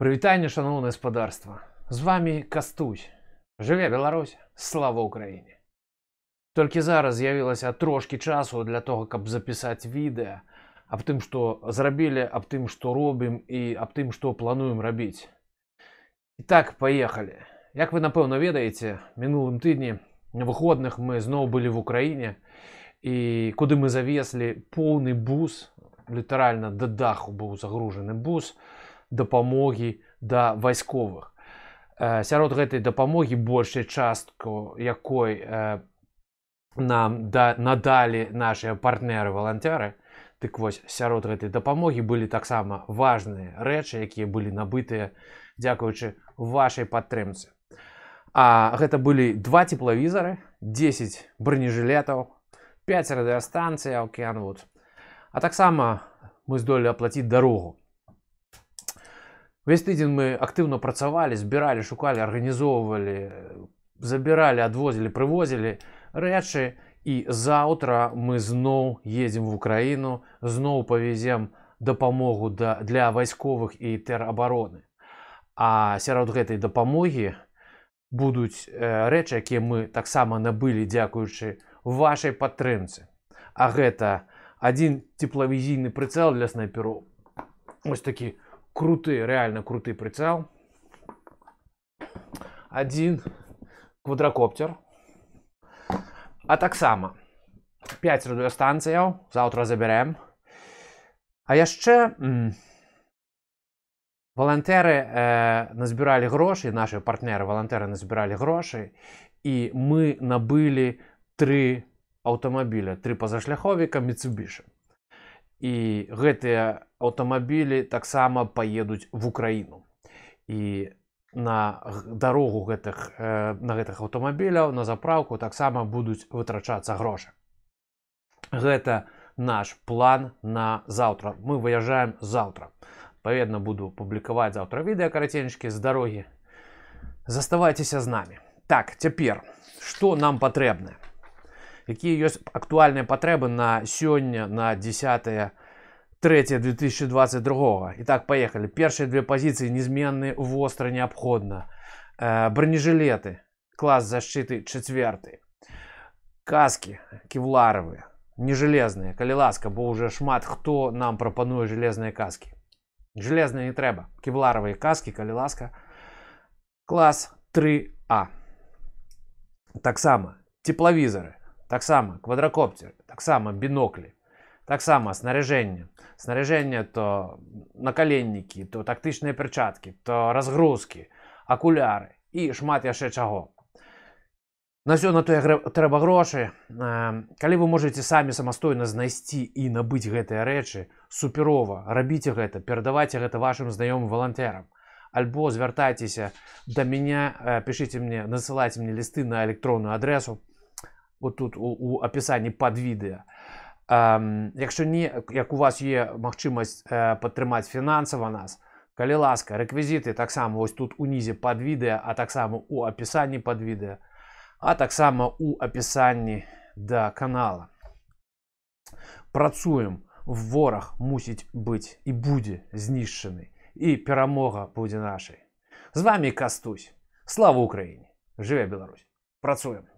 Прывітанне шаноўна гаспадарства. З вамі кастусь. Жыве Беларусь, слава ўкраіне. Толькі зараз з'явілася трошкі часу для того, каб запісаць відэа, аб тым, што зрабілі, аб тым, што робім і аб тым, што плануем рабіць. Ітак паехалі. Як вы напэўна ведаеце, мінулым тыдні на выходных мы зноў былі ў краіне і куды мы завеслі поўны бус літаральна да даху быў загружаны бус дапамогі да вайсковых э, сярод гэтай дапамогі большай частку якой э, нам да надалі нашыя партнеры валанцёры дык вось сярод гэтай дапамогі былі таксама важныя рэчы якія былі набытыя дзякуючы вашай падтрымцы а гэта былі два теплавізары 10 бронежилетаў 5 радыастанцыя океанвуд а таксама мы здолелі аплаціць дарогу Весь тыдзень мы актыўна працавалі, збіралі, шукалі, арганізоўвалі, забіралі, адвозілі, прывозілі рэчы і заўтра мы зноў едзем в украіну, зноў павезем дапамогу да, для вайсковых і тэрабароны. А сярод гэтай дапамогі будуць э, рэчы, якія мы таксама набылі дзякуючы вашай падтрымцы. А гэта адзін цеплавізійны прыцэл для снайперу. Вось такі крутые, реально крутый прицел. Один квадрокоптер. А так само. Пять радиостанций. Завтра заберем. А еще волонтеры э, назбирали гроши, наши партнеры, волонтеры назбирали гроши, и мы набыли три автомобиля, три позашляховика Mitsubishi і гэтыя аўтамабілі таксама паедуць в украіну і на дарогу гэтых э, на гэтых аўтамабіляў на запраўку таксама будуць вытрачацца грошы гэта наш план на заўтра мы выязджаем заўтра паведна буду публікаваць заўтра відэа караценчыкі з дарогі заставайцеся з намі так цяпер что нам патрэбна якія ёсць актуальныя патрэбы на сёння на 10 3 2022 Итак, поехали. Первые две позиции неизменные, в остро необходимо. Э, бронежилеты. Класс защиты 4. Каски кевларовые. Не железные. Калиласка, бо уже шмат кто нам пропонует железные каски. Железные не треба. Кевларовые каски, калиласка. Класс 3А. Так само. Тепловизоры. Так само. Квадрокоптеры. Так само. Бинокли. Так само снаряжение. Снаряжение то наколенники, то тактичные перчатки, то разгрузки, окуляры и шмат еще чего. На все на то треба гроши. Э, Когда вы можете сами самостоятельно знайти и набыть эти речи, суперово, робите это, передавайте это вашим знакомым волонтерам. Альбо звертайтесь до меня, э, пишите мне, насылайте мне листы на электронную адресу. Вот тут у, у описания под видео якщо ні як у вас є магчымасць падтрымаць фінансава нас калі ласка рэквізіты таксама ось тут унізе под відэа а таксама у опісанні под відэа а таксама у опісанні да канала працуем вораг мусіць быць і будзе знішчаны і перамога будзе нашай з вами кастусь слава украіне жыве беларусь працуем